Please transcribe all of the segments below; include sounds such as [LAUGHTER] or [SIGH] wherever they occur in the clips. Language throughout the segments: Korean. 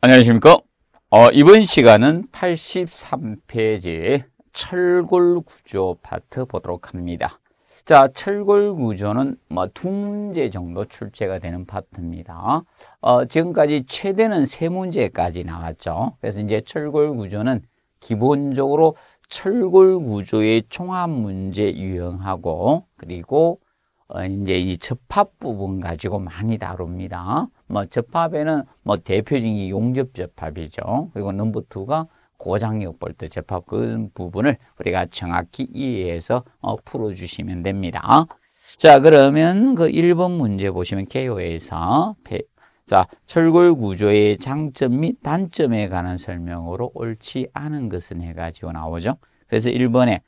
안녕하십니까 어, 이번 시간은 83페이지 철골구조 파트 보도록 합니다 자 철골구조는 뭐 두 문제 정도 출제가 되는 파트입니다 어, 지금까지 최대는 세 문제까지 나왔죠 그래서 이제 철골구조는 기본적으로 철골구조의 종합문제 유형하고 그리고 어, 이제 이 접합 부분 가지고 많이 다룹니다. 뭐 접합에는 뭐 대표적인 게 용접 접합이죠. 그리고 넘버 투가 고장력 볼트 접합 그 부분을 우리가 정확히 이해해서 어, 풀어주시면 됩니다. 자 그러면 그 1번 문제 보시면 KO에서 자 철골 구조의 장점 및 단점에 관한 설명으로 옳지 않은 것은 해가지고 나오죠. 그래서 1번에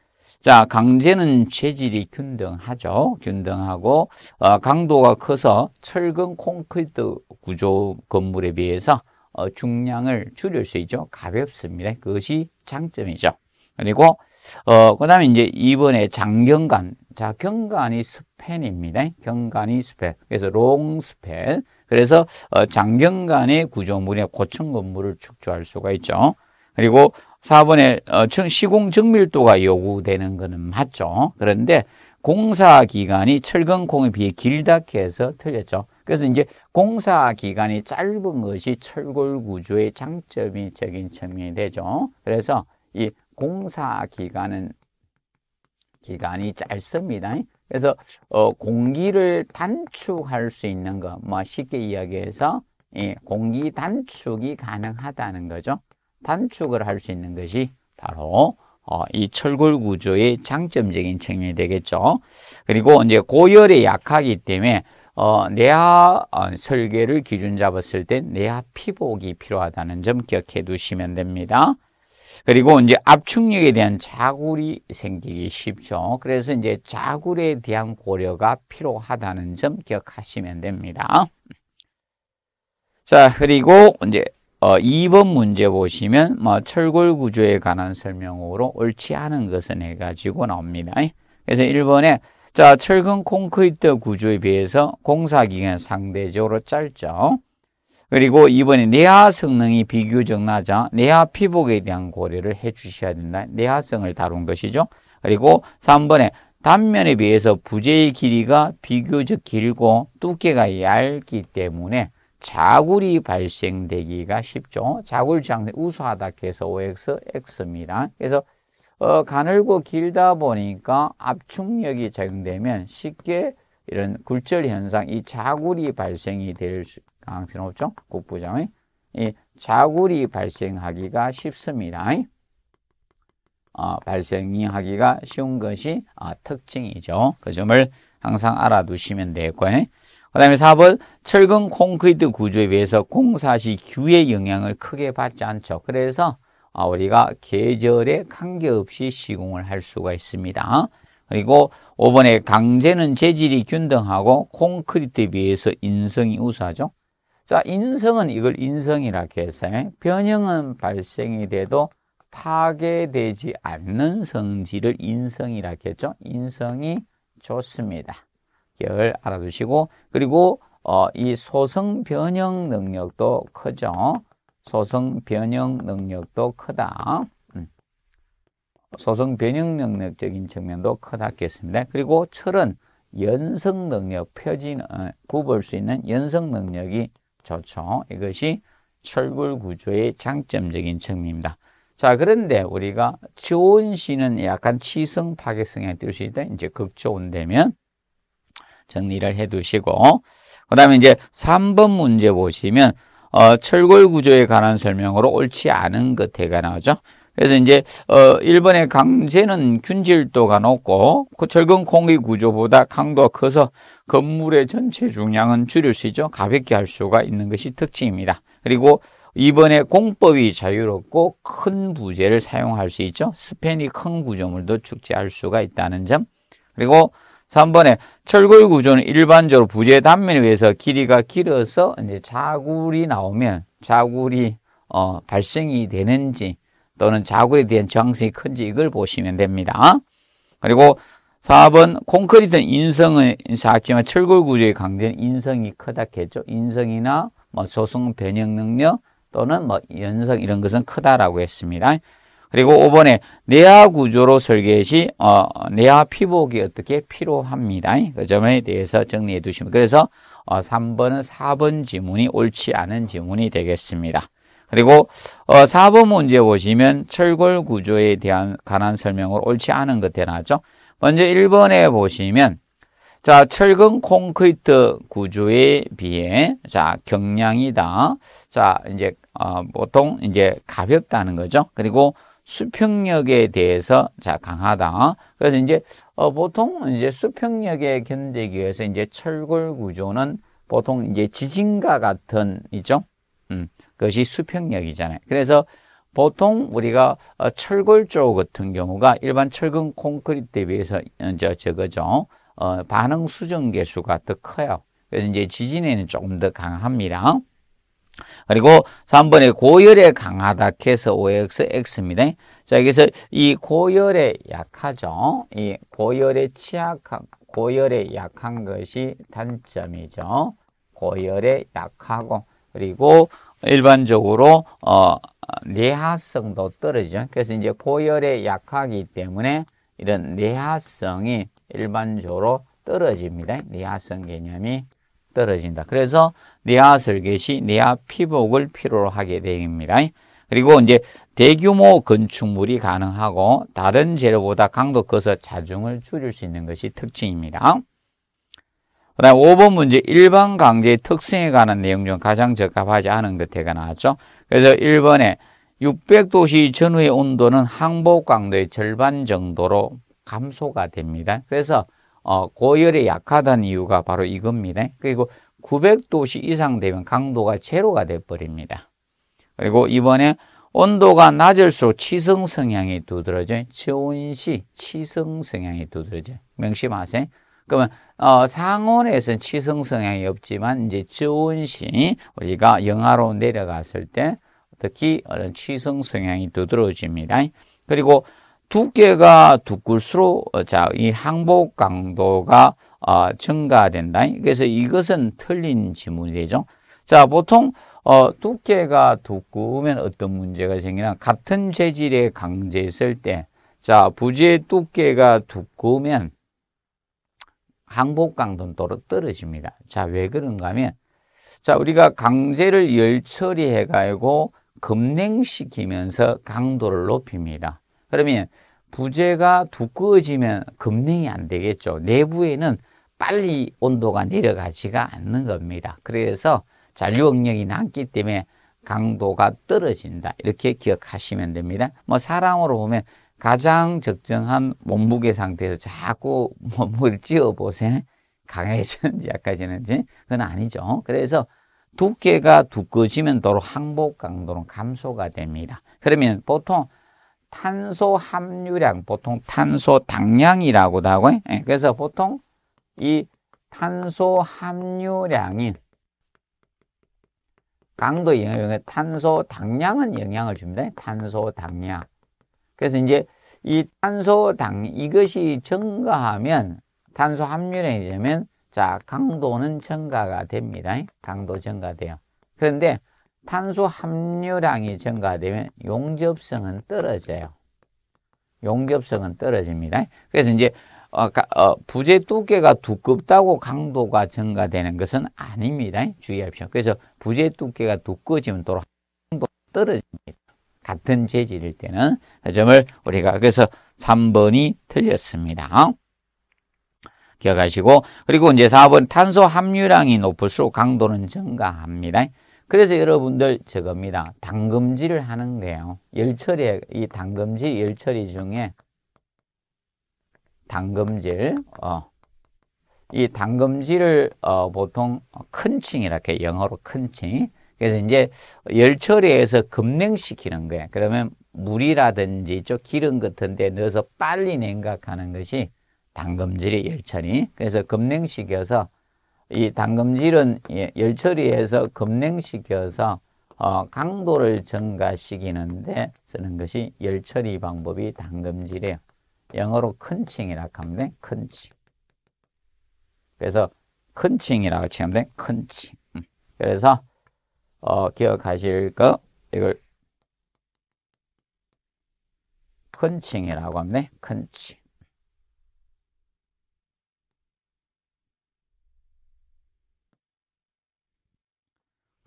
자, 강제는 재질이 균등하죠. 균등하고 어, 강도가 커서 철근 콘크리트 구조 건물에 비해서 어, 중량을 줄일 수 있죠. 가볍습니다. 그것이 장점이죠. 그리고 어, 그 다음에 이제 이번에 장경관. 자, 경관이 스팬입니다. 경관이 스팬. 그래서 롱 스팬. 그래서 어, 장경관의 구조물의 고층 건물을 축조할 수가 있죠. 그리고 4번에 어, 시공 정밀도가 요구되는 것은 맞죠. 그런데 공사 기간이 철근 공에 비해 길다 해서 틀렸죠. 그래서 이제 공사 기간이 짧은 것이 철골 구조의 장점이적인 측면이 되죠. 그래서 이 공사 기간은 기간이 짧습니다. 그래서 어, 공기를 단축할 수 있는 것, 뭐 쉽게 이야기해서 예, 공기 단축이 가능하다는 거죠. 단축을 할 수 있는 것이 바로 어, 이 철골 구조의 장점적인 측면이 되겠죠. 그리고 이제 고열에 약하기 때문에 어, 내하 어, 설계를 기준 잡았을 때 내하 피복이 필요하다는 점 기억해 두시면 됩니다. 그리고 이제 압축력에 대한 자굴이 생기기 쉽죠. 그래서 이제 자굴에 대한 고려가 필요하다는 점 기억하시면 됩니다. 자, 그리고 이제 어, 2번 문제 보시면 뭐 철골 구조에 관한 설명으로 옳지 않은 것은 해가지고 나옵니다. 그래서 1번에 자 철근 콘크리트 구조에 비해서 공사기간 상대적으로 짧죠. 그리고 2번에 내하 성능이 비교적 낮아 내하 피복에 대한 고려를 해주셔야 된다. 내하성을 다룬 것이죠. 그리고 3번에 단면에 비해서 부재의 길이가 비교적 길고 두께가 얇기 때문에 자굴이 발생되기가 쉽죠. 자굴 장세 우수하다 해서 OX, X입니다. 그래서 어, 가늘고 길다 보니까 압축력이 작용되면 쉽게 이런 굴절 현상, 이 자굴이 발생이 될 가능성이 높죠. 국부장의 이 자굴이 발생하기가 쉽습니다. 어, 발생이 하기가 쉬운 것이 어, 특징이죠. 그 점을 항상 알아두시면 되고요. 그 다음에 4번 철근 콘크리트 구조에 비해서 공사시 규의 영향을 크게 받지 않죠. 그래서 아, 우리가 계절에 관계없이 시공을 할 수가 있습니다. 그리고 5번에 강제는 재질이 균등하고 콘크리트에 비해서 인성이 우수하죠. 자, 인성은 이걸 인성이라 했어요. 변형은 발생이 돼도 파괴되지 않는 성질을 인성이라 했죠. 인성이 좋습니다. 결 알아두시고 그리고 어, 이 소성 변형 능력도 크죠. 소성 변형 능력도 크다. 음. 소성 변형 능력적인 측면도 크다 겠습니다 그리고 철은 연성 능력 표진 어, 굽을 수 있는 연성 능력이 좋죠. 이것이 철골 구조의 장점적인 측면입니다. 자, 그런데 우리가 지온시는 약간 치성 파괴 성향이 뛸수 있다. 이제 극조온되면 정리를 해두시고 어? 그 다음에 이제 3번 문제 보시면 어, 철골 구조에 관한 설명으로 옳지 않은 것 대가 나오죠. 그래서 이제 어, 1번의 강제는 균질도가 높고 그 철근 공기 구조보다 강도가 커서 건물의 전체 중량은 줄일 수 있죠. 가볍게 할 수가 있는 것이 특징입니다. 그리고 이번에 공법이 자유롭고 큰 부재를 사용할 수 있죠. 스팬이 큰 구조물도 축제할 수가 있다는 점. 그리고 3번에 철골 구조는 일반적으로 부재 단면에 의해서 길이가 길어서 이제 자굴이 나오면 자굴이 어, 발생이 되는지 또는 자굴에 대한 저항성이 큰지 이걸 보시면 됩니다. 그리고 4번 콘크리트는 인성은 작지만 철골 구조의 강제는 인성이 크다겠죠. 인성이나 뭐 조성 변형 능력 또는 뭐 연성 이런 것은 크다라고 했습니다. 그리고 5번에 내하 구조로 설계 시 어, 내하 피복이 어떻게 필요합니다. 그 점에 대해서 정리해 두시면 그래서 어, 3번은 4번 지문이 옳지 않은 지문이 되겠습니다. 그리고 어, 4번 문제 보시면 철골 구조에 대한 관한 설명으로 옳지 않은 것 대나죠. 먼저 1번에 보시면 자, 철근 콘크리트 구조에 비해 자, 경량이다. 자, 이제 어, 보통 이제 가볍다는 거죠. 그리고 수평력에 대해서 자 강하다. 그래서 이제 어, 보통 이제 수평력에 견디기 위해서 이제 철골 구조는 보통 이제 지진과 같은 이죠. 음, 그것이 수평력이잖아요. 그래서 보통 우리가 어, 철골조 같은 경우가 일반 철근 콘크리트에 비해서 이제 저거죠. 어, 반응 수정 개수가 더 커요. 그래서 이제 지진에는 조금 더 강합니다. 그리고 3번에 고열에 강하다 해서 OX, X입니다. 자, 여기서 이 고열에 약하죠. 이 고열에 취약한, 고열에 약한 것이 단점이죠. 고열에 약하고, 그리고 일반적으로, 어, 내화성도 떨어지죠. 그래서 이제 고열에 약하기 때문에 이런 내화성이 일반적으로 떨어집니다. 내화성 개념이 떨어진다. 그래서 내아설계시내아 피복을 필요로 하게 됩니다. 그리고 이제 대규모 건축물이 가능하고 다른 재료보다 강도 커서 자중을 줄일 수 있는 것이 특징입니다. 그 다음 5번 문제 일반 강제의 특성에 관한 내용 중 가장 적합하지 않은 것태가 나왔죠. 그래서 1번에 600도씨 전후의 온도는 항복 강도의 절반 정도로 감소가 됩니다. 그래서 어, 고열에 약하다는 이유가 바로 이겁니다. 그리고 900도씨 이상 되면 강도가 제로가 돼버립니다. 그리고 이번에 온도가 낮을수록 치성 성향이 두드러져요. 저온시 치성 성향이 두드러져요. 명심하세요. 그러면 어, 상온에서는 치성 성향이 없지만 이제 저온시 우리가 영하로 내려갔을 때 특히 치성 성향이 두드러집니다. 그리고 두께가 두꿀수록 어, 자, 이 항복 강도가 어, 증가된다. 그래서 이것은 틀린 지문이 되죠. 자, 보통 어, 두께가 두꺼우면 어떤 문제가 생기나 같은 재질의 강제 있을 때, 자, 부지의 두께가 두꺼우면 항복 강도는 떨어집니다. 자, 왜 그런가 하면, 자, 우리가 강제를 열 처리해가지고 급냉시키면서 강도를 높입니다. 그러면 부재가 두꺼워지면 금능이안 되겠죠. 내부에는 빨리 온도가 내려가지가 않는 겁니다. 그래서 잔류응력이 남기 때문에 강도가 떨어진다. 이렇게 기억하시면 됩니다. 뭐 사람으로 보면 가장 적정한 몸무게 상태에서 자꾸 [LAUGHS] 몸을게 찌어보세요. 강해지는지 약해지는지 그건 아니죠. 그래서 두께가 두꺼워지면 도로 항복 강도는 감소가 됩니다. 그러면 보통 탄소 함유량, 보통 탄소 당량이라고도 하고, 예, 그래서 보통 이 탄소 함유량인 강도 영향에 탄소 당량은 영향을 줍니다. 탄소 당량. 그래서 이제 이 탄소 당 이것이 증가하면 탄소 함유량이 되면 자 강도는 증가가 됩니다. 예, 강도 증가돼요. 그런데 탄소 함유량이 증가되면 용접성은 떨어져요. 용접성은 떨어집니다. 그래서 이제 어, 부재 두께가 두껍다고 강도가 증가되는 것은 아닙니다. 주의하시오 그래서 부재 두께가 두꺼지면 도로 강도 떨어집니다. 같은 재질일 때는 그 점을 우리가 그래서 3번이 틀렸습니다. 기억하시고 그리고 이제 4번 탄소 함유량이 높을수록 강도는 증가합니다. 그래서 여러분들 저겁니다. 당금질을 하는 거예요. 열처리, 이 당금질, 열처리 중에 당금질, 어, 이 당금질을 어, 보통 큰칭 이렇게 영어로 큰칭. 그래서 이제 열처리해서 급냉시키는 거예요. 그러면 물이라든지 좀 기름 같은 데 넣어서 빨리 냉각하는 것이 당금질의 열처리. 그래서 급냉시켜서 이당금질은 예, 열처리해서 급냉시켜서 어, 강도를 증가시키는데 쓰는 것이 열처리 방법이 당금질이에요 영어로 큰칭이라고 하면 돼. 큰칭. 그래서 큰칭이라고 치면 돼. 큰칭. 그래서 어, 기억하실 거 이걸 큰칭이라고 하면 돼. 큰칭.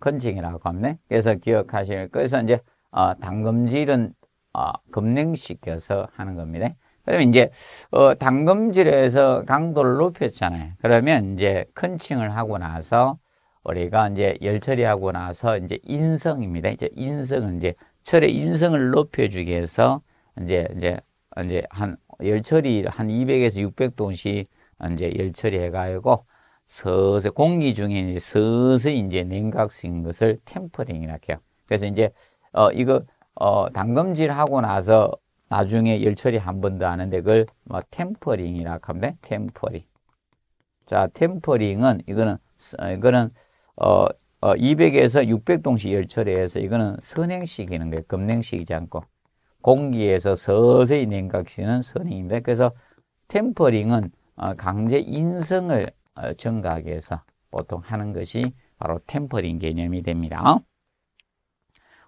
건칭이라고 합니다. 그래서 기억하실 그래서 이제 어, 당금질은 어, 금냉시켜서 하는 겁니다. 그러면 이제 어, 당금질에서 강도를 높였잖아요. 그러면 이제 컨칭을 하고 나서 우리가 이제 열처리하고 나서 이제 인성입니다. 이제 인성은 이제 철의 인성을 높여주기 위해서 이제 이제 이제 한 열처리 한 200에서 600동씩 이제 열처리해가지고 서서 공기 중에 이제 서서히 이제 냉각수인 것을 템퍼링이라 해요. 그래서 이제 어 이거 어 당금질 하고 나서 나중에 열처리 한 번 더 하는데 그걸 뭐 템퍼링이라 합니다. 템퍼링. 자, 템퍼링은 이거는 어, 이거는 어, 어 200에서 600동씩 열처리해서 이거는 선행식이는 거예요. 급냉식이지 않고 공기에서 서서히 냉각시는 선행인데 그래서 템퍼링은 어, 강제 인성을 정각에서 어, 보통 하는 것이 바로 템퍼링 개념이 됩니다.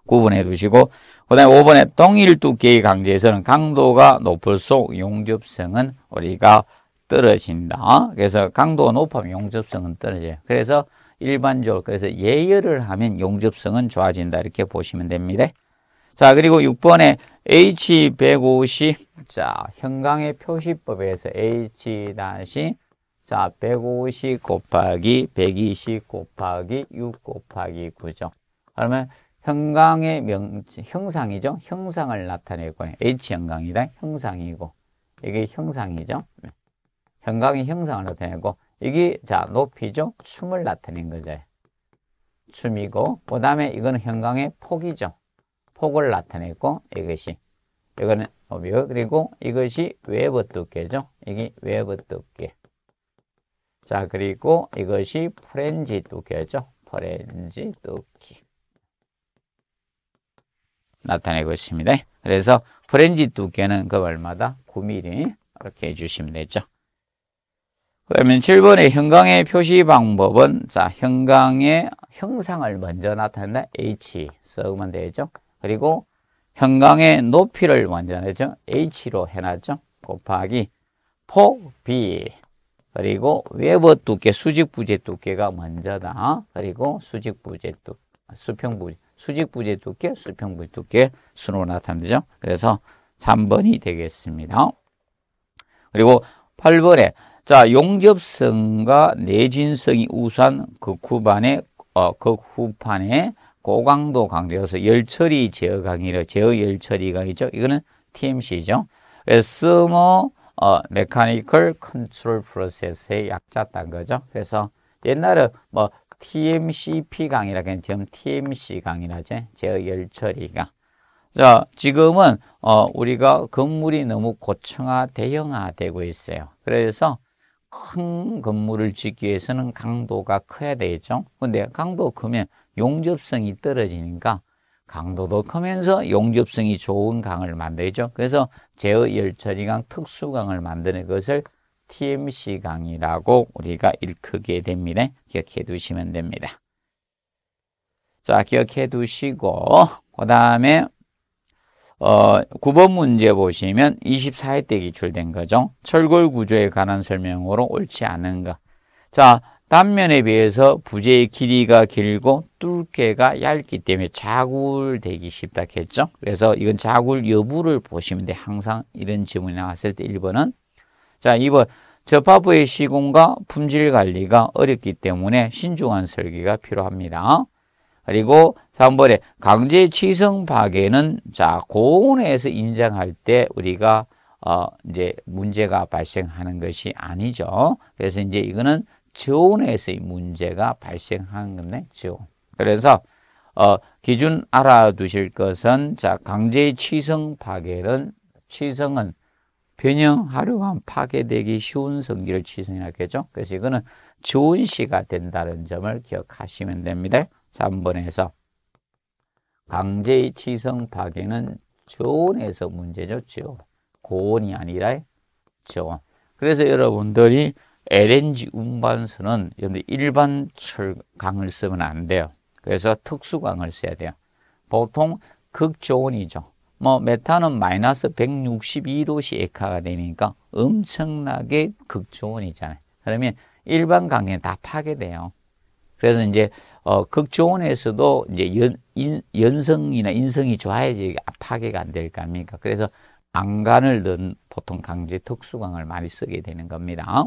구분해 두시고 그 다음에 5번에 동일 두께의 강제에서는 강도가 높을수록 용접성은 우리가 떨어진다. 그래서 강도가 높으면 용접성은 떨어져요. 그래서 일반적으로 그래서 예열을 하면 용접성은 좋아진다 이렇게 보시면 됩니다. 자 그리고 6번에 H150 자 형광의 표시법에서 H-150 자, 150 곱하기 120 곱하기 6 곱하기 9죠. 그러면 형광의 명, 형상이죠. 형상을 나타내고 H형광이다. 형상이고 이게 형상이죠. 형광의 형상을 나타내고 이게 자 높이죠. 춤을 나타낸 거죠. 춤이고 그 다음에 이거는 형광의 폭이죠. 폭을 나타내고 이것이 이거는 오묘 어, 그리고 이것이 외부 두께죠. 이게 외부 두께. 자, 그리고 이것이 프렌지 두께죠 프렌지 두께 나타내고 있습니다. 그래서 프렌지 두께는 그 말마다 9mm 이렇게 해주시면 되죠. 그러면 7번의 형광의 표시 방법은 자 형광의 형상을 먼저 나타낸다. H 써으면 되죠. 그리고 형광의 높이를 먼저 내죠. H로 해놨죠. 곱하기 폭 B 그리고 외부 두께, 수직 부재 두께가 먼저다. 그리고 수직 부재 두, 수평 부재, 수직 부재 두께, 수평 부재 두께 순으로 나타나죠 그래서 3번이 되겠습니다. 그리고 8번에 자 용접성과 내진성이 우수한 극후반의 어, 극후판의 고강도 강도여서 열처리 제어 강의로 제어 열처리 가있죠 이거는 TMC죠. 그래서 스모 어, 메카니컬 컨트롤 프로세스의 약자단 거죠. 그래서 옛날에 뭐 TMCP 강이라 그냥 지금 TMC 강이라지 제열처리가. 어 자, 지금은 어, 우리가 건물이 너무 고층화 대형화되고 있어요. 그래서 큰 건물을 짓기 위해서는 강도가 커야 되죠. 근데 강도 크면 용접성이 떨어지니까 강도도 크면서 용접성이 좋은 강을 만들죠. 그래서 제어 열처리강 특수강을 만드는 것을 TMC 강이라고 우리가 일크게 됩니다. 기억해 두시면 됩니다. 자, 기억해 두시고 그 다음에 어, 9번 문제 보시면 24회 때 기출된 거죠. 철골 구조에 관한 설명으로 옳지 않은 것. 자, 단면에 비해서 부재의 길이가 길고 뚫개가 얇기 때문에 자굴되기 쉽다 했죠. 그래서 이건 자굴 여부를 보시면 돼. 항상 이런 질문이 나왔을 때 1번은 자 2번 접합부의 시공과 품질 관리가 어렵기 때문에 신중한 설계가 필요합니다. 그리고 3번에 강제 치성 파괴는 자 고온에서 인정할 때 우리가 어 이제 문제가 발생하는 것이 아니죠. 그래서 이제 이거는 재원에서의 문제가 발생한 겁니다. 재원. 그래서 어, 기준 알아두실 것은 자 강제의 성 파괴는 취성은 변형하려고 하면 파괴되기 쉬운 성질을 취성이라고 했죠. 그래서 이거는 좋은 시가 된다는 점을 기억하시면 됩니다. 3번에서 강제의 성 파괴는 저온에서 문제죠. 저온. 고온이 아니라 저온. 그래서 여러분들이 LNG 운반수는 여러분들 일반 철 강을 쓰면 안 돼요. 그래서 특수 강을 써야 돼요. 보통 극저온이죠. 뭐 메탄은 마이너스 162도씨 액화가 되니까 엄청나게 극저온이잖아요. 그러면 일반 강에 다 파괴돼요. 그래서 이제 어, 극조온에서도 이제 연, 인, 연성이나 인성이 좋아야지 파괴가 안 될 거 아닙니까? 그래서 안간을 넣은 보통 강제 특수강을 많이 쓰게 되는 겁니다.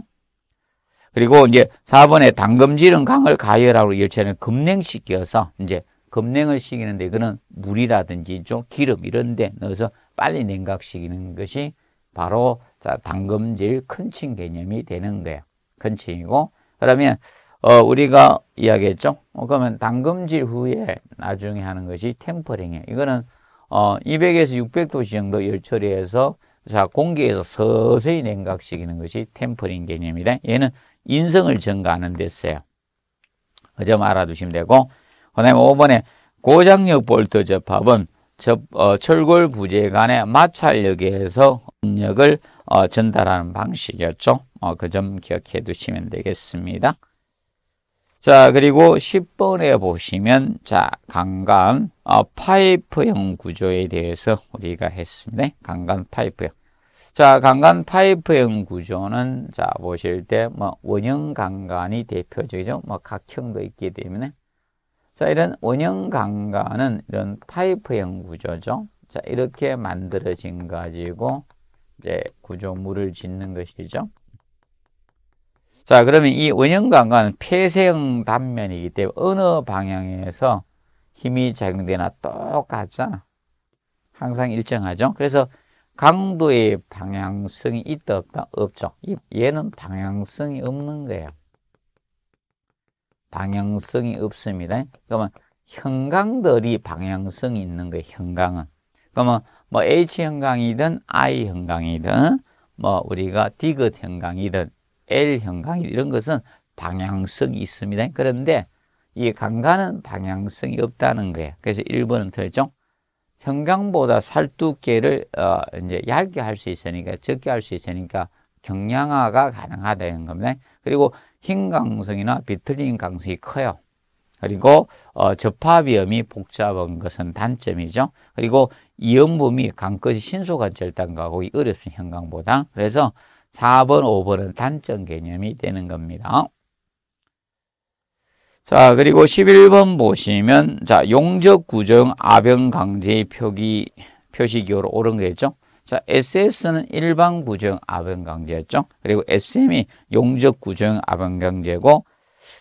그리고 이제 4번에 당금질은 강을 가열하고 열차는 급냉시켜서 이제 급냉을 시키는데 그는 물이라든지 좀 기름 이런 데 넣어서 빨리 냉각시키는 것이 바로 자, 당금질 큰칭 개념이 되는 거예요. 큰칭이고 그러면 어, 우리가 이야기했죠. 어, 그러면 당금질 후에 나중에 하는 것이 템퍼링이에요. 이거는 어, 200에서 600도씨 정도 열 처리해서 자 공기에서 서서히 냉각시키는 것이 템퍼링 개념이다. 얘는 인성을 증가하는 데 써요. 그 점 알아두시면 되고 그 다음에 5번에 고장력 볼트 접합은 접, 어, 철골 부재 간의 마찰력에 서 음력을 어, 전달하는 방식이었죠. 어, 그 점 기억해 두시면 되겠습니다. 자, 그리고 10번에 보시면, 자, 강감, 어, 파이프형 구조에 대해서 우리가 했습니다. 강감 파이프형. 자, 강간 파이프형 구조는 자, 보실 때 뭐 원형 강간이 대표적이죠. 뭐 각형도 있기 때문에 자, 이런 원형 강간은 이런 파이프형 구조죠. 자, 이렇게 만들어진 가지고 이제 구조물을 짓는 것이죠. 자, 그러면 이 원형 강간은 폐쇄형 단면이기 때문에 어느 방향에서 힘이 작용되나 똑같잖아. 항상 일정하죠. 그래서 강도의 방향성이 있다 없다 없죠. 얘는 방향성이 없는 거예요. 방향성이 없습니다. 그러면 형광들이 방향성이 있는 거예요. 형광은. 그러면 뭐 H 형광이든 I 형광이든 뭐 우리가 디귿 형광이든 L 형광이든 이런 것은 방향성이 있습니다. 그런데 이 강간은 방향성이 없다는 거예요. 그래서 1번은 틀죠. 형광보다 살두께를 어, 이제 얇게 할 수 있으니까 적게 할 수 있으니까 경량화가 가능하다는 겁니다. 그리고 흰 강성이나 비틀린 강성이 커요. 그리고 어, 접합위이 복잡한 것은 단점이죠. 그리고 이염붐이 강끝이 신속한 절단과고 어렵습니다. 형광보다. 그래서 4번, 5번은 단점 개념이 되는 겁니다. 자, 그리고 11번 보시면 자, 용적 구조형 아변 강제 표기 표시 기호로 오른 거였죠. 자, SS는 일반 구조형 아변 강제였죠. 그리고 SM이 용적 구조형 아변 강제고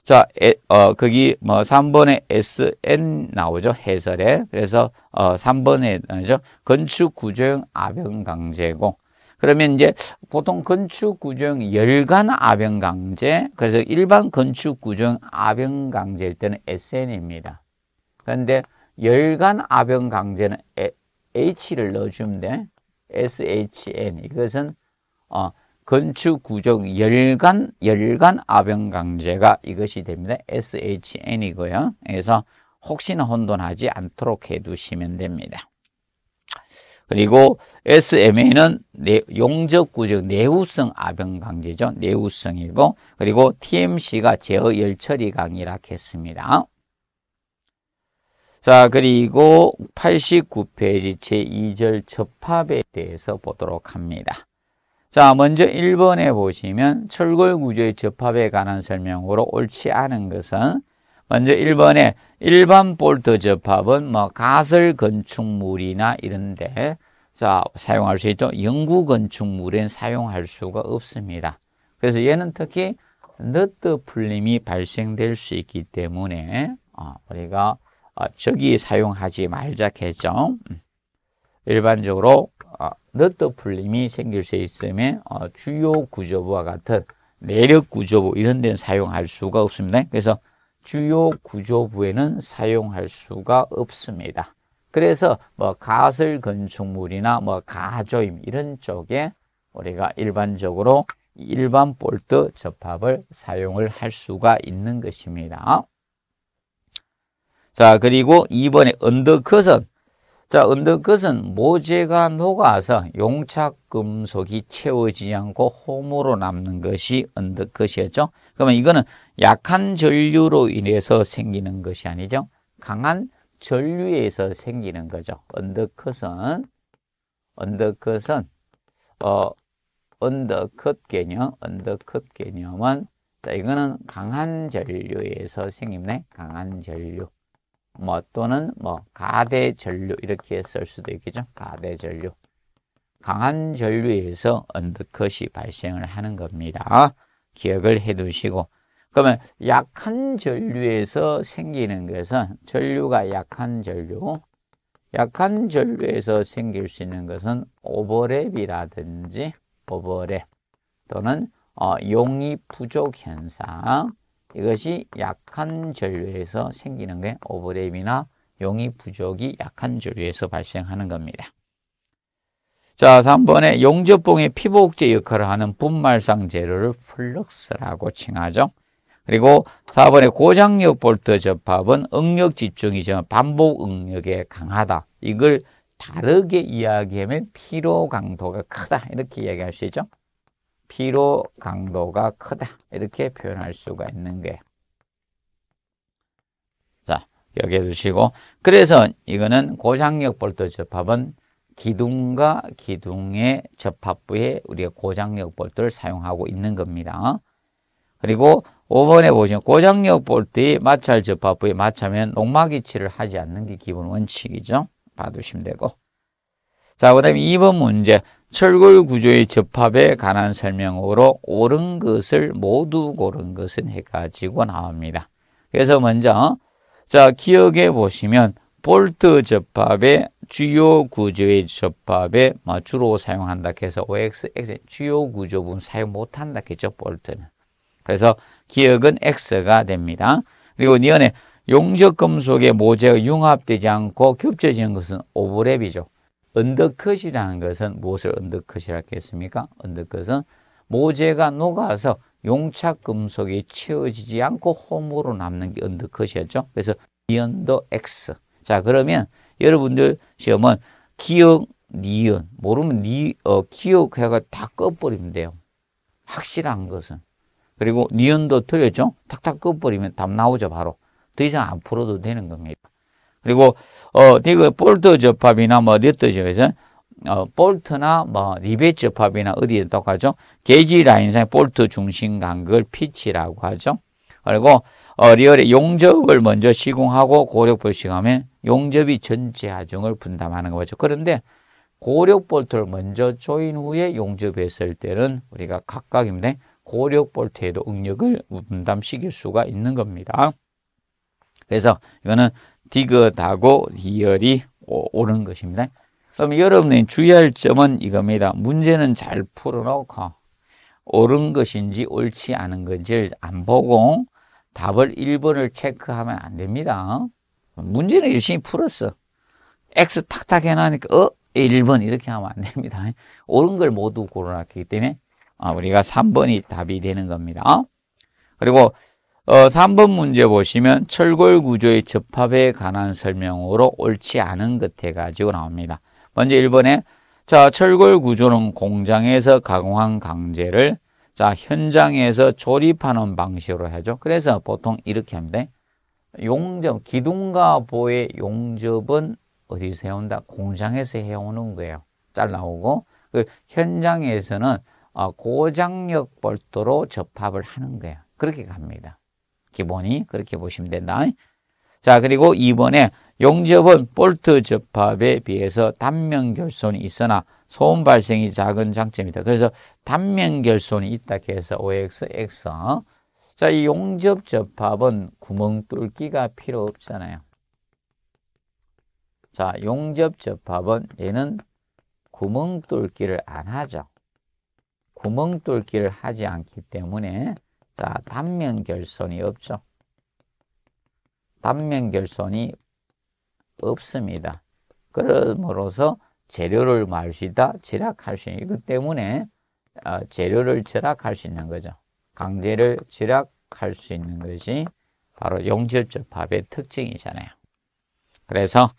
자, 에, 어, 거기 뭐 3번에 SN 나오죠. 해설에. 그래서 어, 3번에 나죠 건축 구조형 아변 강제고 그러면 이제 보통 건축 구조형 열간 아변 강제, 그래서 일반 건축 구조형 아변 강제일 때는 SN입니다. 그런데 열간 아변 강제는 H를 넣어주면 돼. SHN. 이것은 어, 건축 구조형 열간 열간 아변 강제가 이것이 됩니다. SHN이고요. 그래서 혹시나 혼돈하지 않도록 해 두시면 됩니다. 그리고 SMA는 용접구조 내후성 아변 강제죠. 내후성이고 그리고 TMC가 제어 열처리 강이라 했습니다. 자 그리고 89페이지 제2절 접합에 대해서 보도록 합니다. 자 먼저 1번에 보시면 철골 구조의 접합에 관한 설명으로 옳지 않은 것은 먼저 1번에 일반 볼트 접합은 뭐 가설 건축물이나 이런데 자 사용할 수 있죠. 영구 건축물엔 사용할 수가 없습니다. 그래서 얘는 특히 너트 풀림이 발생될 수 있기 때문에 어, 우리가 어, 저기 사용하지 말자 개정 음. 일반적으로 어, 너트 풀림이 생길 수 있음에 주요 구조부와 같은 내력 구조부 이런 데는 사용할 수가 없습니다. 그래서 주요 구조부에는 사용할 수가 없습니다. 그래서 뭐 가설 건축물이나 뭐 가조임 이런 쪽에 우리가 일반적으로 일반 볼트 접합을 사용을 할 수가 있는 것입니다. 자, 그리고 2번에 언더컷은 자, 언더컷은 모재가 녹아서 용착 금속이 채워지지 않고 홈으로 남는 것이 언더컷이었죠. 그러면 이거는 약한 전류로 인해서 생기는 것이 아니죠. 강한 전류에서 생기는 거죠. 언더컷은 언더컷은 어 언더컷 개념, 언더컷 개념은 자 이거는 강한 전류에서 생깁니 강한 전류 뭐 또는 뭐 가대 전류 이렇게 쓸 수도 있겠죠. 가대 전류 강한 전류에서 언더컷이 발생을 하는 겁니다. 기억을 해 두시고 그러면 약한 전류에서 생기는 것은 전류가 약한 전류 약한 전류에서 생길 수 있는 것은 오버랩이라든지 오버랩 또는 어, 용이 부족 현상 이것이 약한 전류에서 생기는 게 오버랩이나 용이 부족이 약한 전류에서 발생하는 겁니다. 자, 3번에 용접봉의 피복제 역할을 하는 분말상 재료를 플럭스라고 칭하죠. 그리고 4번의 고장력 볼트 접합은 응력 집중이지만 반복 응력에 강하다. 이걸 다르게 이야기하면 피로 강도가 크다. 이렇게 이야기할 수 있죠. 피로 강도가 크다. 이렇게 표현할 수가 있는 거예요. 자, 여기에 두시고. 그래서 이거는 고장력 볼트 접합은 기둥과 기둥의 접합부에 우리가 고장력 볼트를 사용하고 있는 겁니다. 그리고 5번에 보시면 고장력 볼트의 마찰 접합부에 마찰면 농막위치를 하지 않는 게 기본 원칙이죠. 봐두시면 되고. 자, 그 다음에 2번 문제. 철골 구조의 접합에 관한 설명으로 옳은 것을 모두 고른 것은 해가지고 나옵니다. 그래서 먼저 자 기억해 보시면 볼트 접합의 주요 구조의 접합에 뭐 주로 사용한다 해서 OX, X 주요 구조분 사용 못한다 했죠 볼트는. 그래서 기억은 X가 됩니다. 그리고 니은에 용접금속의 모재가 융합되지 않고 겹쳐지는 것은 오버랩이죠. 언더컷이라는 것은 무엇을 언더컷이라 했습니까? 언더컷은 모재가 녹아서 용착금속이 채워지지 않고 홈으로 남는 게 언더컷이었죠. 그래서 니은도 X. 자 그러면 여러분들 시험은 기억 니은 모르면 니 어, 기억해가 다 꺼버리면 돼요. 확실한 것은 그리고 니은도 틀렸죠? 탁탁 끄버리면 답 나오죠, 바로. 더 이상 안 풀어도 되는 겁니다. 그리고, 어, 이거 볼트 접합이나 뭐, 리트 접합에서, 어, 볼트나 뭐, 리벳 접합이나 어디에 똑같죠? 게이지 라인상 볼트 중심 간극을 피치라고 하죠. 그리고, 어, 리얼의 용접을 먼저 시공하고 고력볼 시공하면 용접이 전체 하중을 분담하는 거죠. 그런데 고력 볼트를 먼저 조인 후에 용접했을 때는 우리가 각각입니다. 고력 볼트에도 응력을 분담시킬 수가 있는 겁니다. 그래서 이거는 디귿하고 리얼이 오른 것입니다. 그럼 여러분의 주의할 점은 이겁니다. 문제는 잘 풀어놓고 옳은 것인지 옳지 않은 건지를 안 보고 답을 1번을 체크하면 안 됩니다. 문제는 열심히 풀었어. X 탁탁 해놔니까 어? 1번 이렇게 하면 안 됩니다. 옳은 걸 모두 골라놨기 때문에 아, 우리가 3번이 답이 되는 겁니다. 어? 그리고 3번 어, 문제 보시면 철골 구조의 접합에 관한 설명으로 옳지 않은 것 해가지고 나옵니다. 먼저 1번에 자 철골 구조는 공장에서 가공한 강제를 자 현장에서 조립하는 방식으로 하죠. 그래서 보통 이렇게 합니다. 용접, 기둥과 보의 용접은 어디서 해온다? 공장에서 해오는 거예요. 잘나오고그 현장에서는 어, 고장력 볼트로 접합을 하는 거예요. 그렇게 갑니다. 기본이 그렇게 보시면 된다. 자, 그리고 이번에 용접은 볼트 접합에 비해서 단면 결손이 있으나 소음 발생이 작은 장점이다. 그래서 단면 결손이 있다 해서 OX, X. 자, 이 용접 접합은 구멍 뚫기가 필요 없잖아요. 자, 용접 접합은 얘는 구멍 뚫기를 안 하죠. 구멍 뚫기를 하지 않기 때문에 자 단면 결손이 없죠. 단면 결손이 없습니다. 그러므로서 재료를 말시다 절약할 수 있는 이것 때문에 어, 재료를 절약할 수 있는 거죠. 강제를 절약할 수 있는 것이 바로 용접적 밥의 특징이잖아요. 그래서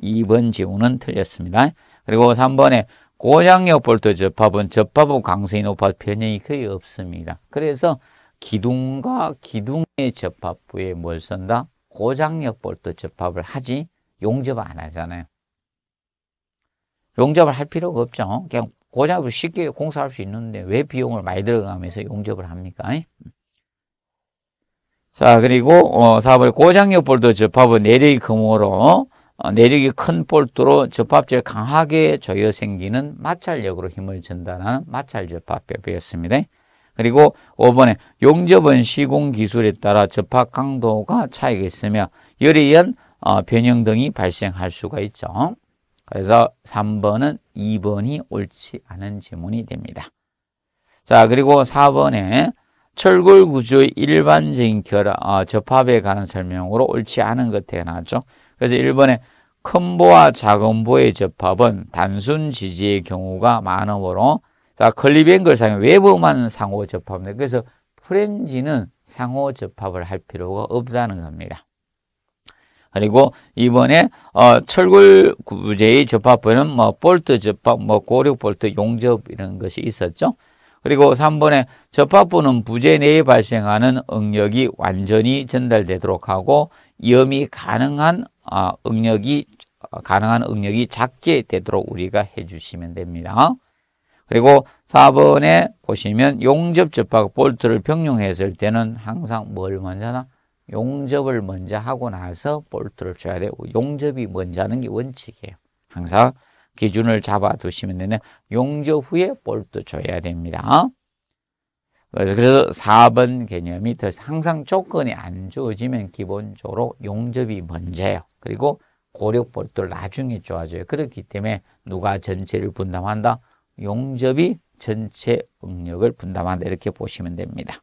2번 지문은 틀렸습니다. 그리고 3번에 고장력 볼트 접합은 접합은 강성이 높아 변형이 거의 없습니다. 그래서 기둥과 기둥의 접합부에 뭘 쓴다? 고장력 볼트 접합을 하지 용접 안 하잖아요. 용접을 할 필요가 없죠. 그냥 고장을 쉽게 공사할 수 있는데 왜 비용을 많이 들어가면서 용접을 합니까? 자 그리고 어, 사업 고장력 볼트 접합은 내리의 금으로 어, 내력이 큰 볼트로 접합질 강하게 조여 생기는 마찰력으로 힘을 전달하는 마찰 접합벽이었습니다 그리고 5번에 용접은 시공 기술에 따라 접합 강도가 차이가 있으며 열에 의한 어, 변형 등이 발생할 수가 있죠. 그래서 3번은 2번이 옳지 않은 지문이 됩니다. 자, 그리고 4번에 철골 구조의 일반적인 결합, 어, 접합에 관한 설명으로 옳지 않은 것 대나죠. 왔 그래서 1번에 큰 보와 작은 보의 접합은 단순 지지의 경우가 많으므로 자 클리뱅글 상의 외부만 상호 접합입니다. 그래서 프렌지는 상호 접합을 할 필요가 없다는 겁니다. 그리고 이번에 어, 철골 구제의 접합부는 뭐 볼트 접합, 뭐 고륙 볼트 용접 이런 것이 있었죠. 그리고 3번에 접합부는 부재 내에 발생하는 응력이 완전히 전달되도록 하고 위이 가능한 아, 응력이 가능한 응력이 작게 되도록 우리가 해주시면 됩니다. 그리고 4번에 보시면 용접 접합 볼트를 병용했을 때는 항상 뭘 먼저 나 용접을 먼저 하고 나서 볼트를 줘야 되고 용접이 먼저 하는 게 원칙이에요. 항상 기준을 잡아두시면 되는 용접 후에 볼도 줘야 됩니다. 그래서 4번 개념이 더 항상 조건이 안 좋아지면 기본적으로 용접이 먼저예요. 그리고 고력 볼트를 나중에 좋아져요. 그렇기 때문에 누가 전체를 분담한다? 용접이 전체 응력을 분담한다. 이렇게 보시면 됩니다.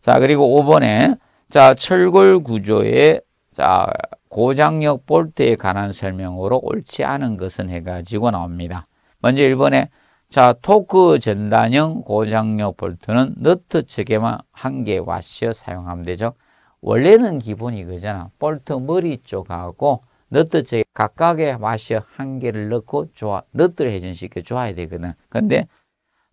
자, 그리고 5번에 자, 철골 구조의 자, 고장력 볼트에 관한 설명으로 옳지 않은 것은 해가지고 나옵니다. 먼저 1번에 자 토크 전단형 고장력 볼트는 너트 측에만 한 개 와셔 사용하면 되죠. 원래는 기본이 그잖아. 볼트 머리 쪽하고 너트 측에 각각의 와셔 한 개를 넣고 조아 너트를 회전시켜 줘야 되거든. 근데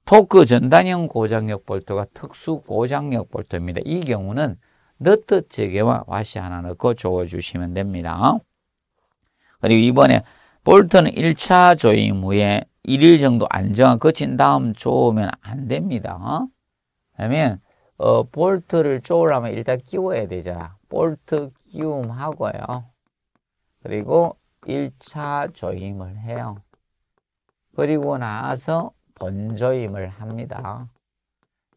토크 전단형 고장력 볼트가 특수 고장력 볼트입니다. 이 경우는 너트 찌개와 와시 하나 넣고 조어주시면 됩니다. 그리고 이번에 볼트는 1차 조임 후에 1일 정도 안정화 거친 다음 조으면 안 됩니다. 그러면 어, 볼트를 조으려면 일단 끼워야 되죠. 볼트 끼움 하고요. 그리고 1차 조임을 해요. 그리고 나서 번조임을 합니다.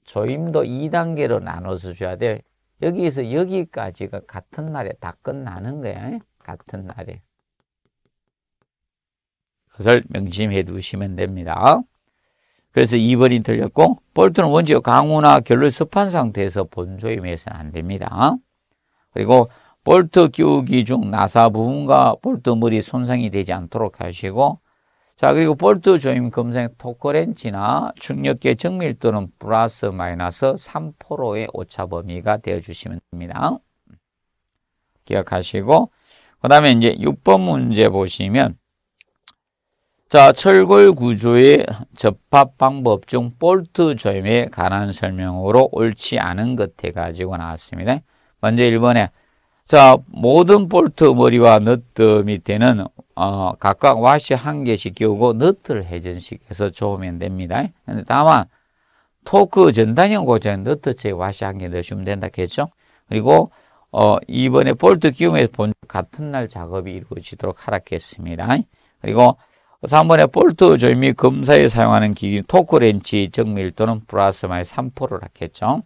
조임도 2단계로 나눠서 줘야 돼요. 여기에서 여기까지가 같은 날에 다 끝나는 거야. 같은 날에. 그것을 명심해 두시면 됩니다. 그래서 2번이 틀렸고 볼트는 원지 강우나 결로 습한 상태에서 본조임해서는 안 됩니다. 그리고 볼트 끼우기 중 나사 부분과 볼트 머리 손상이 되지 않도록 하시고 자, 그리고 볼트 조임 검색 토크렌치나 중력계 정밀도는 플러스 마이너스 3%의 오차 범위가 되어 주시면 됩니다. 기억하시고 그 다음에 이제 6번 문제 보시면 자, 철골 구조의 접합 방법 중 볼트 조임에 관한 설명으로 옳지 않은 것 해가지고 나왔습니다. 먼저 1번에 자, 모든 볼트 머리와 너트 밑에는 어, 각각 와시 한 개씩 끼우고 너트를 회전시켜서좋으면 됩니다. 다만 토크 전단형 고정 너트체 와시 한 개 넣어주면 된다 했죠. 그리고 어, 이번에 볼트 끼움에 같은 날 작업이 이루어지도록 하락했습니다. 그리고 3번에 볼트 조임이 검사에 사용하는 기기 토크 렌치 정밀 또는 플러스 마이 3%를 했죠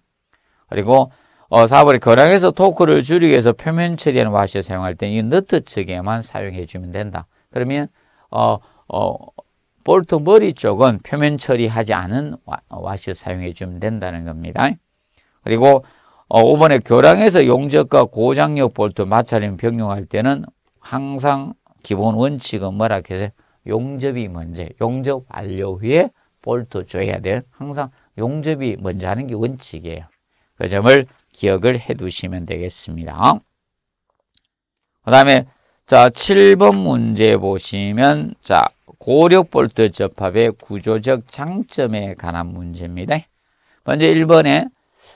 그리고 어, 4번에 근황에서 토크를 줄이기 위해서 표면 처리하는 와시를 사용할 때는 이 너트 측에만 사용해 주면 된다. 그러면 어, 어, 볼트 머리 쪽은 표면 처리하지 않은 와시를 사용해 주면 된다는 겁니다. 그리고 어, 5번에 교량에서 용접과 고장력 볼트 마찰임 병용할 때는 항상 기본 원칙은 뭐라 해서 용접이 먼저, 용접 완료 후에 볼트 줘야 돼. 항상 용접이 먼저 하는 게 원칙이에요. 그 점을 기억을 해 두시면 되겠습니다. 그 다음에 자 7번 문제 보시면 자 고력 볼트 접합의 구조적 장점에 관한 문제입니다. 먼저 1번에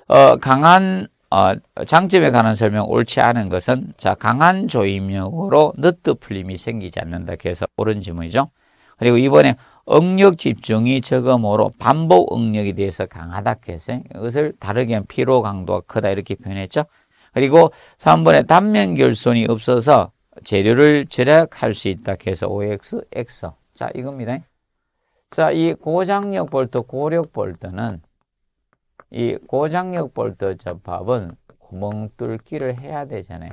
어, 강한 어, 장점에 관한 설명 옳지 않은 것은 자 강한 조임력으로 너트 풀림이 생기지 않는다. 그래서 옳은 지문이죠. 그리고 이번에 억력 집중이 저금으로 반복 응력에 대해서 강하다 했어요. 이것을 다르게 피로 강도가 크다 이렇게 표현했죠. 그리고 3번에 단면 결손이 없어서 재료를 절약할 수 있다 해서 OX, X. 자, 이겁니다. 자, 이 고장력 볼트, 고력 볼트는 이 고장력 볼트 접합은 구멍 뚫기를 해야 되잖아요.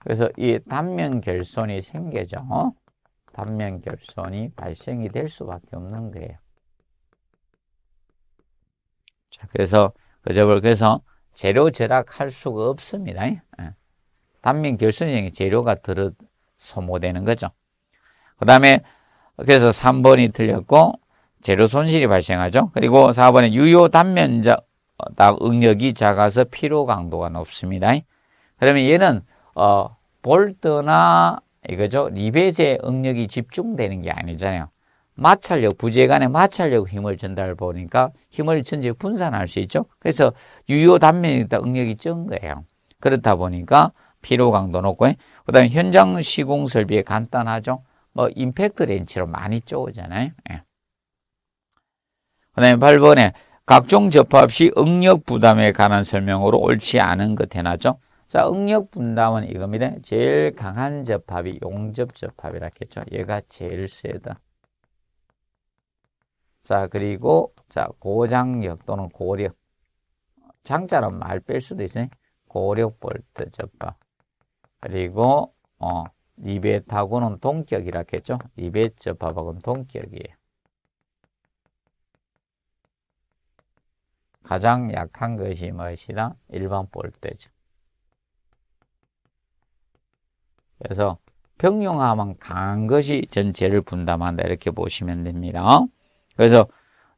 그래서 이 단면 결손이 생기죠. 어? 단면 결손이 발생이 될 수밖에 없는 거예요. 자, 그래서 그저벌 그래서 재료 절약할 수가 없습니다. 예. 단면 결손이 재료가 들어 소모되는 거죠. 그 다음에 그래서 3번이 틀렸고 재료 손실이 발생하죠. 그리고 4번에 유효 단면적 어, 응력이 작아서 피로 강도가 높습니다. 그러면 얘는 어, 볼트나 이거죠. 리벳의 응력이 집중되는 게 아니잖아요. 마찰력, 부재간의 마찰력 힘을 전달 보니까 힘을 전체 분산할 수 있죠. 그래서 유효 단면이 다 응력이 적 거예요. 그렇다 보니까 피로 강도 높고, 그 다음에 현장 시공 설비에 간단하죠. 뭐, 임팩트 렌치로 많이 쪼잖아요. 예. 그 다음에 8번에 각종 접합 시 응력 부담에 관한 설명으로 옳지 않은 것 해놨죠. 자, 응력 분담은 이겁니다. 제일 강한 접합이 용접 접합이라 했죠. 얘가 제일 세다. 자, 그리고 자, 고장력 또는 고력. 장자는 말뺄 수도 있어요. 고력 볼트 접합. 그리고 어, 리벳하고는 동격이라 했죠. 리벳 접합하고는 동격이에요. 가장 약한 것이 무엇이다? 일반 볼트죠. 그래서 평용하면 강한 것이 전체를 분담한다 이렇게 보시면 됩니다. 그래서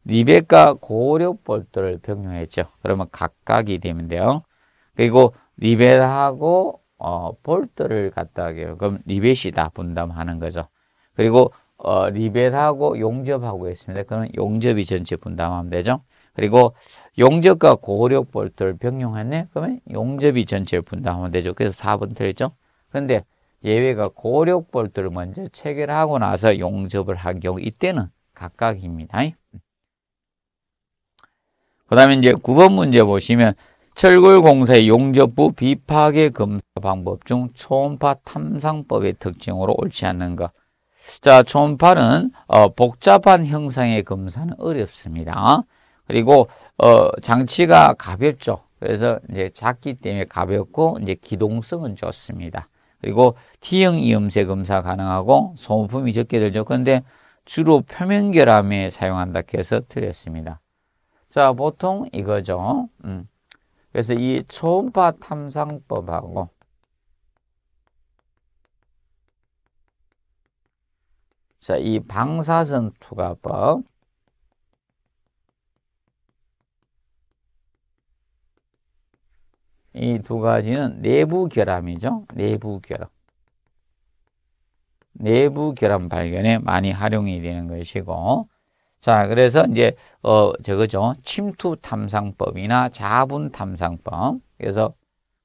리베카 고력볼트를 병용했죠. 그러면 각각이 되면 돼요. 그리고 리벳하고 어, 볼트를 갖다 하게요. 그럼 리벳이 다 분담하는 거죠. 그리고 어, 리벳하고 용접하고 있습니다 그럼 용접이 전체 분담하면 되죠. 그리고 용접과 고력 볼트를 병용했네 그러면 용접이 전체를 분담하면 되죠. 그래서 4번 틀렸죠. 근데 예외가 고력볼트를 먼저 체결하고 나서 용접을 한 경우 이때는 각각입니다. 그 다음에 이제 9번 문제 보시면 철골공사의 용접부 비파괴 검사 방법 중 초음파 탐상법의 특징으로 옳지 않는 것. 자, 초음파는 어, 복잡한 형상의 검사는 어렵습니다. 그리고 어, 장치가 가볍죠. 그래서 이제 작기 때문에 가볍고 이제 기동성은 좋습니다. 그리고 T형 이음새 검사 가능하고 소모품이 적게 들죠. 그런데 주로 표면 결함에 사용한다 해서 틀렸습니다. 자, 보통 이거죠. 음. 그래서 이 초음파 탐상법하고 자, 이 방사선 투과법 이두 가지는 내부 결함이죠. 내부 결함. 내부 결함 발견에 많이 활용이 되는 것이고 자 그래서 이제 어 저거죠 침투 탐상법이나 자분 탐상법 그래서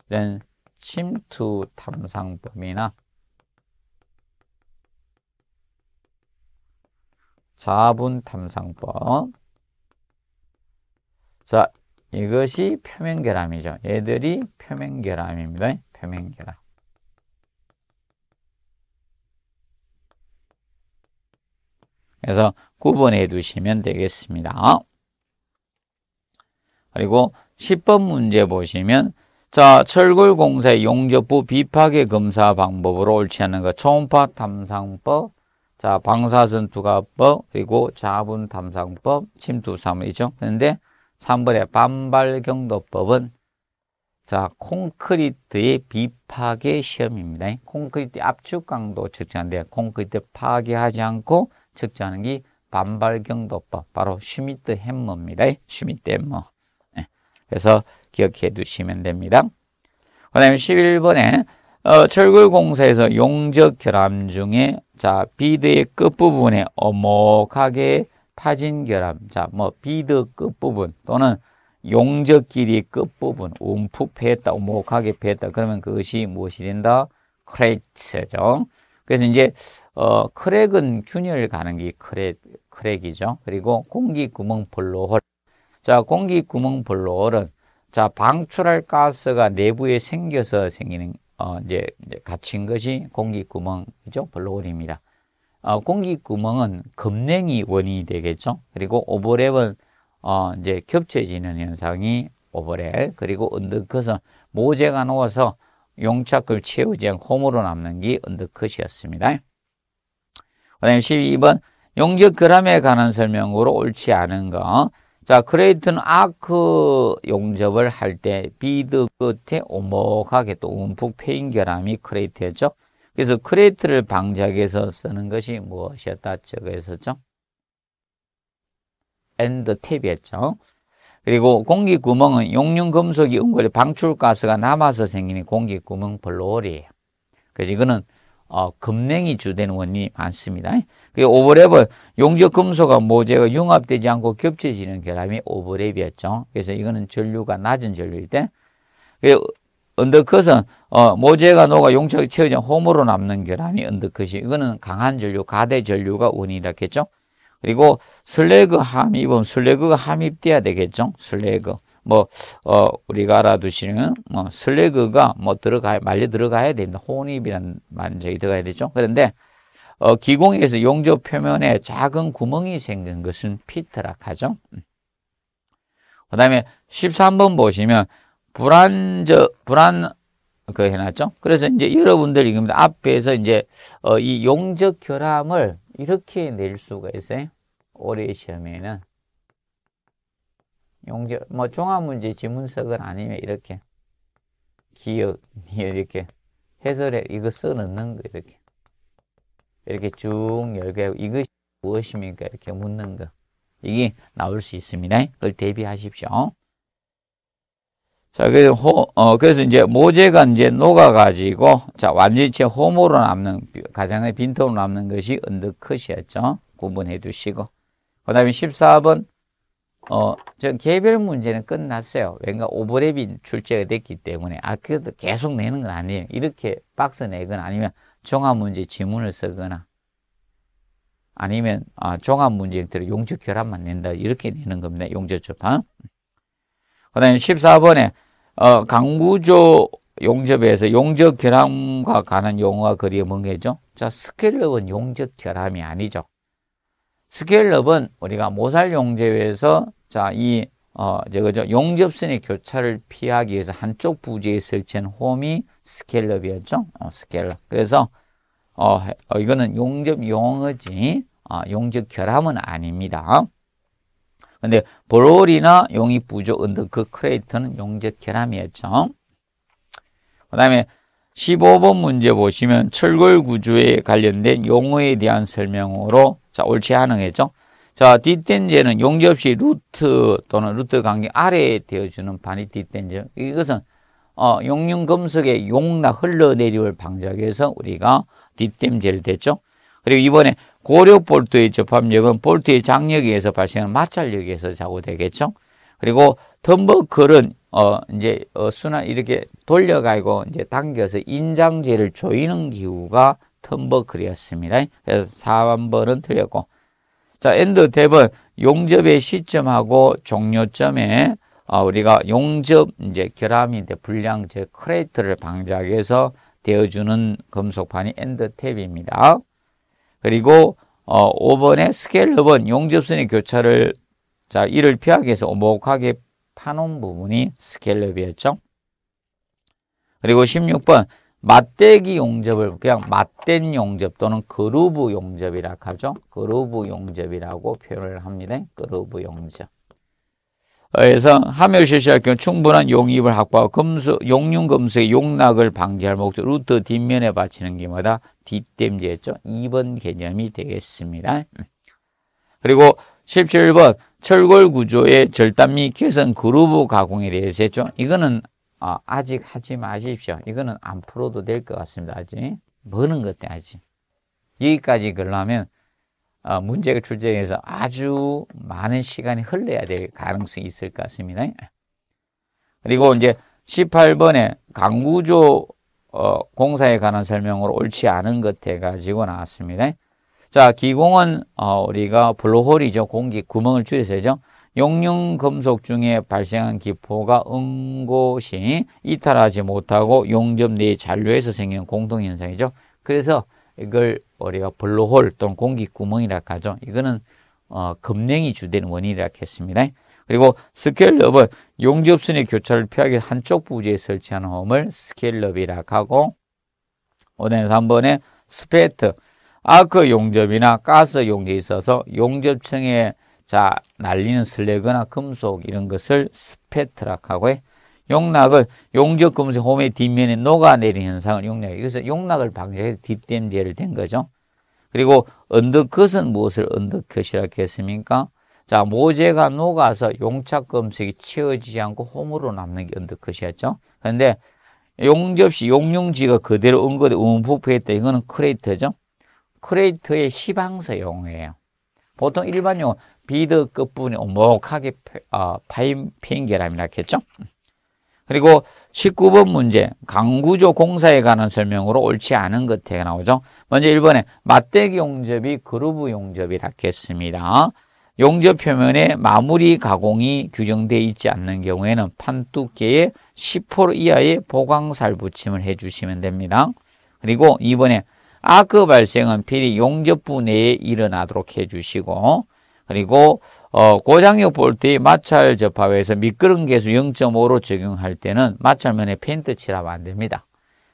이런 침투 탐상법이나 자분 탐상법 자 이것이 표면결함이죠. 얘들이 표면결함입니다. 표면결함. 그래서 구분해 두시면 되겠습니다. 그리고 10번 문제 보시면 자, 철골공사의 용접부 비파괴 검사 방법으로 옳지 않은 것, 초음파 탐상법, 자, 방사선 투과법, 그리고 자분 탐상법, 침투사물이죠. 그런데 3번의 반발경도법은 자 콘크리트의 비파괴 시험입니다. 콘크리트 압축 강도 측정하데 콘크리트 파괴하지 않고 측정하는 게 반발경도법 바로 슈미트 햄머입니다. 슈미트 햄머. 예. 그래서 기억해 두시면 됩니다. 그 다음에 11번에 어, 철골공사에서 용적 결함 중에 자 비드의 끝부분에 어목하게 파진결함, 자, 뭐 비드 끝부분 또는 용적 길이 끝부분, 움푹 패했다, 오목하게 패했다. 그러면 그것이 무엇이 된다? 크랙스죠 그래서 이제 어, 크랙은 균열 가는게 크랙, 크랙이죠. 그리고 공기 구멍 블로홀. 자, 공기 구멍 블로홀은 자, 방출할 가스가 내부에 생겨서 생기는 어, 이제, 이제 갇힌 것이 공기 구멍이죠. 블로홀입니다. 어, 공기구멍은 급냉이 원인이 되겠죠. 그리고 오버랩은 어, 이제 겹쳐지는 현상이 오버랩 그리고 언더컷은 모재가 놓아서 용착을 채우지 않고 홈으로 남는 게 언더컷이었습니다. 그다음에 12번 용적 그람에 관한 설명으로 옳지 않은 거. 자, 크레이트는 아크 용접을 할 때 비드 끝에 오목하게 또 움푹 패인 결함이 크레이트였죠. 그래서 크레이트를 방지하기 위해서 쓰는 것이 무엇이었다 저거 했었죠? 엔드 탭이었죠. 그리고 공기 구멍은 용융 금속이 응고에 방출가스가 남아서 생기는 공기 구멍 블로홀이에요. 그래서 이거는 어, 금냉이 주되 원인이 많습니다. 그리고 오버랩은 용접 금속과 모재가 융합되지 않고 겹쳐지는 결함이 오버랩이었죠. 그래서 이거는 전류가 낮은 전류일 때. 그리고 언더컷은 어, 모재가 녹아 용적이 채워진 홈으로 남는 결함이 언덕컷이 이거는 강한 전류, 가대 전류가 원인이라겠죠. 그리고 슬래그 함입은 슬래그가 함입돼야 되겠죠. 슬래그 뭐 어, 우리가 알아두시는 뭐 슬래그가 뭐 들어가 말려 들어가야 됩니다. 혼입이란 말이 들어가야 되죠. 그런데 어, 기공에서 용접 표면에 작은 구멍이 생긴 것은 피트락 하죠. 음. 그 다음에 13번 보시면 불안저, 불안, 그 해놨죠. 그래서 이제 여러분들 이겁니다. 뭐 앞에서 이제 어, 이 용적 결함을 이렇게 낼 수가 있어요. 올해 시험에는 용적 뭐 종합 문제 지문석은 아니면 이렇게 기억 [LAUGHS] 이렇게 해설에 이거 써 넣는 거 이렇게 이렇게 쭉열고 이것이 무엇입니까 이렇게 묻는 거 이게 나올 수 있습니다. 그걸 대비하십시오. 자, 그래서 호, 어, 그래서 이제 모재가 이제 녹아가지고, 자, 완전히 제 호모로 남는, 가장의 빈틈으로 남는 것이 언더컷이었죠. 구분해 두시고. 그 다음에 14번, 어, 저 개별 문제는 끝났어요. 왠가 오버랩이 출제가 됐기 때문에, 아, 그래도 계속 내는 건 아니에요. 이렇게 박스 내거나 아니면 종합문제 지문을 쓰거나, 아니면 아, 종합문제 형태로 용적 결합만 낸다. 이렇게 내는 겁니다. 용적 접합. 그 다음에 14번에 어, 강구조 용접에서 용접 결함과 가는 용어가 그리 멍해죠. 자, 스케일업은 용접 결함이 아니죠. 스케일업은 우리가 모살 용접에서 자, 이 어, 저거죠. 용접선의 교차를 피하기 위해서 한쪽 부지에 설치한 홈이 스케일업이었죠. 어, 스케일업. 그래서 어, 어 이거는 용접 용어지. 어, 용접 결함은 아닙니다. 근데 볼롤이나 용이 부족 은등 그크레이터는 용적 결함이었죠. 그 다음에 15번 문제 보시면 철골 구조에 관련된 용어에 대한 설명으로 자 옳지 않응했죠. 자뒷댄제는 용접 없이 루트 또는 루트 관계 아래에 되어주는 반이 뒷댄제 이것은 어, 용융 검속에 용나 흘러내려올 방지하기 위해서 우리가 뒷댐제를 댔죠. 그리고 이번에 고력 볼트의 접합력은 볼트의 장력에 의해서 발생하는 마찰력에 의해서 좌고되겠죠 그리고 덤버클은 어 이제 어 순환 이렇게 돌려가고 이제 당겨서 인장제를 조이는 기구가 덤버클이었습니다. 그래서 4번은 틀렸고. 자, 엔드 탭은 용접의 시점하고 종료점에 어, 우리가 용접 이제 결함인데 불량 제 크레이트를 방지하기 위해서 되어주는 금속판이 엔드 탭입니다. 그리고 어, 5번의 스케일업은 용접선의 교차를 자 이를 피하기 위해서 오목하게 파놓은 부분이 스케일업이었죠. 그리고 16번 맞대기 용접을 그냥 맞댄 용접 또는 그루브 용접이라 하죠. 그루브 용접이라고 표현을 합니다. 그루브 용접. 에서 하멜실시할 경우 충분한 용입을 확보하고 금수, 용융금수의 용락을 방지할 목적으로 루트 뒷면에 받치는 게마다 뒷땜제였죠 2번 개념이 되겠습니다. 그리고 17번 철골 구조의 절단 및 개선 그루브 가공에 대해서 했죠. 이거는 아, 아직 하지 마십시오. 이거는 안 풀어도 될 것 같습니다. 아직. 버는 것 때 아직. 여기까지 그러려면 아, 문제가 출제해서 아주 많은 시간이 흘러야 될 가능성이 있을 것 같습니다. 그리고 이제 18번에 강구조 어, 공사에 관한 설명으로 옳지 않은 것 해가지고 나왔습니다. 자, 기공은 어, 우리가 블루홀이죠. 공기 구멍을 줄여서죠. 용융 금속 중에 발생한 기포가 응곳이 이탈하지 못하고 용접 내 잔류에서 생기는 공동현상이죠. 그래서 이걸 우리가 블루홀 또는 공기구멍이라 하죠. 이거는 어, 검냉이 주되 원인이라고 했습니다. 그리고 스케일럽은 용접선의 교차를 피하기 한쪽 부지에 설치한 홈을 스케일럽이라고 하고 오늘 3번에 스페트 아크 용접이나 가스 용접에 있어서 용접층에 자 날리는 슬래그나 금속 이런 것을 스페트라고 하고 용락을 용적 금속 홈의 뒷면에 녹아내린 현상을 용락. 여기서 용락을 방지해서 뒷댐제를 된 거죠. 그리고 언덕것은 무엇을 언덕컷이라고 했습니까? 자, 모재가 녹아서 용착 금속이 채워지지 않고 홈으로 남는 게 언덕컷이었죠. 그런데 용접시 용융지가 그대로 응거에 움푹패했다. 이거는 크레이터죠. 크레이터의 시방서용이에요. 보통 일반 용어 비드 끝부분이 오목하게 아, 파인 페인 계람이라고 했죠. 그리고 19번 문제 강구조 공사에 관한 설명으로 옳지 않은 것에 나오죠. 먼저 1번에 맞대기 용접이 그루브 용접이라 했습니다. 용접 표면에 마무리 가공이 규정되어 있지 않는 경우에는 판두께에 10% 이하의 보강살 붙임을 해주시면 됩니다. 그리고 2번에 아크 발생은 필히 용접부 내에 일어나도록 해주시고 그리고 어, 고장력 볼트의 마찰 접합에서 미끄럼 계수 0.5로 적용할 때는 마찰면에 페인트 칠하면 안 됩니다.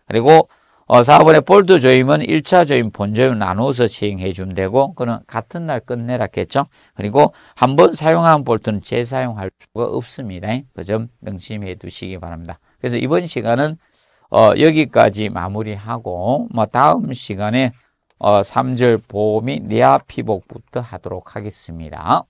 그리고 어, 4번에 볼트 조임은 1차 조임, 본 조임 나눠서 시행해 주면 되고 그는 같은 날 끝내라겠죠. 그리고 한번 사용한 볼트는 재사용할 수가 없습니다. 그 점 명심해 두시기 바랍니다. 그래서 이번 시간은 어, 여기까지 마무리하고 뭐 다음 시간에 어, 3절 보험이 내아 피복부터 하도록 하겠습니다.